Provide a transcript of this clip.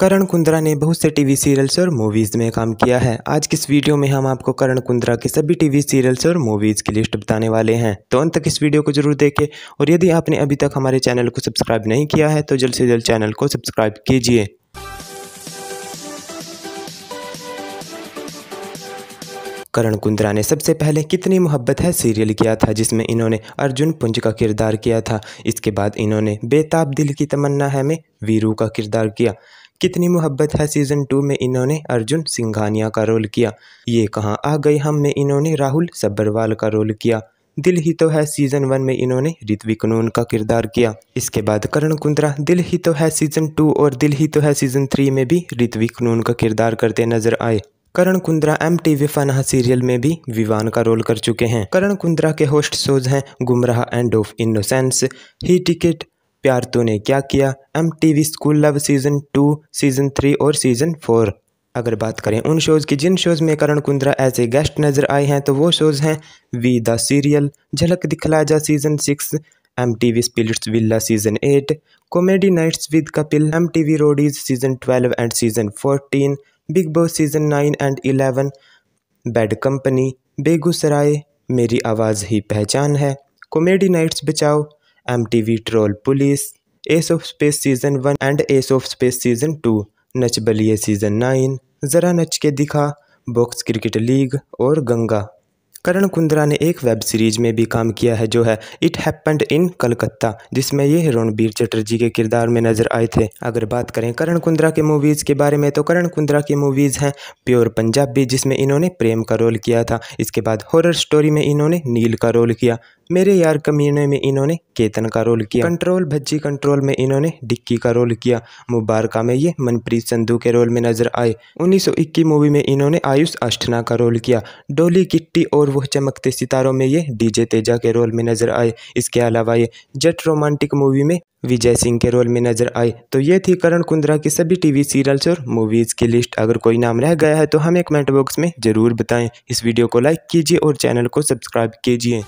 करण कुंद्रा ने बहुत से टीवी सीरियल्स और मूवीज़ में काम किया है आज की इस वीडियो में हम आपको करण कुंद्रा के सभी टीवी सीरियल्स और मूवीज़ की लिस्ट बताने वाले हैं तो अंत तक इस वीडियो को जरूर देखें और यदि आपने अभी तक हमारे चैनल को सब्सक्राइब नहीं किया है तो जल्द से जल्द चैनल को सब्सक्राइब कीजिए करण कुंद्रा ने सबसे पहले कितनी मोहब्बत है सीरियल किया था जिसमें इन्होंने अर्जुन पुंज का किरदार किया था इसके बाद इन्होंने बेताब दिल की तमन्ना है में वीरू का किरदार किया कितनी मोहब्बत है सीज़न टू में इन्होंने अर्जुन सिंघानिया का रोल किया ये कहाँ आ गए हम में इन्होंने राहुल सब्बरवाल का रोल किया दिल ही तो है सीज़न वन में इन्होंने ऋत्विक नून का किरदार किया इसके बाद करण कुंद्रा दिल ही तो है सीज़न टू और दिल ही तो है सीज़न थ्री में भी ऋत्विक नून का किरदार करते नजर आए Karan Kundra M T V serial में भी विवान का रोल कर चुके हैं करण कुंद्रा के होस्ट शोज हैं गुमराह एंड ऑफ इनोसेंस ही टिकट Pyaar Tune Kya Kiya M T V school love season two season three और सीज़न फोर अगर बात करें उन शोज़ की जिन शोज़ में Karan Kundra as a guest नज़र आए हैं तो वो शोज़ हैं we the serial Jhalak Dikhhla Jaa season six M T V Splitsvilla season eight comedy nights with Kapil M T V Roadies season twelve and season fourteen Bigg Boss season nine and eleven bad company Begusarai Meri Awaaz Hi Pehchaan Hai comedy nights Bachao M T V troll police ace of space season one and ace of space season two Nach Baliye season nine Zara Nach के दिखा box cricket league और गंगा करण कुंद्रा ने एक web series में भी काम किया है जो है इट हैपेंड इन कलकत्ता जिसमें ये रणबीर चटर्जी के किरदार में नजर आए थे अगर बात करें करण कुंद्रा के मूवीज़ के बारे में तो करण कुंद्रा की मूवीज़ हैं प्योर पंजाबी जिसमें इन्होंने प्रेम का रोल किया था इसके बाद हॉरर स्टोरी में इन्होंने नील का रोल किया मेरे यार कमीने में इन्होंने केतन का रोल किया कंट्रोल भज्जी कंट्रोल में इन्होंने डिक्की का रोल किया मुबारका में ये मनप्रीत संधू के रोल में नजर आए उन्नीस मूवी में इन्होंने आयुष अष्टना का रोल किया डोली किट्टी और वह चमकते सितारों में ये डीजे तेजा के रोल में नजर आए इसके अलावा ये जट रोमांटिक मूवी में विजय सिंह के रोल में नजर आए तो ये थी करण कुंद्रा की सभी टीवी सीरियल्स और मूवीज़ की लिस्ट अगर कोई नाम रह गया है तो हमें कमेंट बॉक्स में ज़रूर बताएं इस वीडियो को लाइक कीजिए और चैनल को सब्सक्राइब कीजिए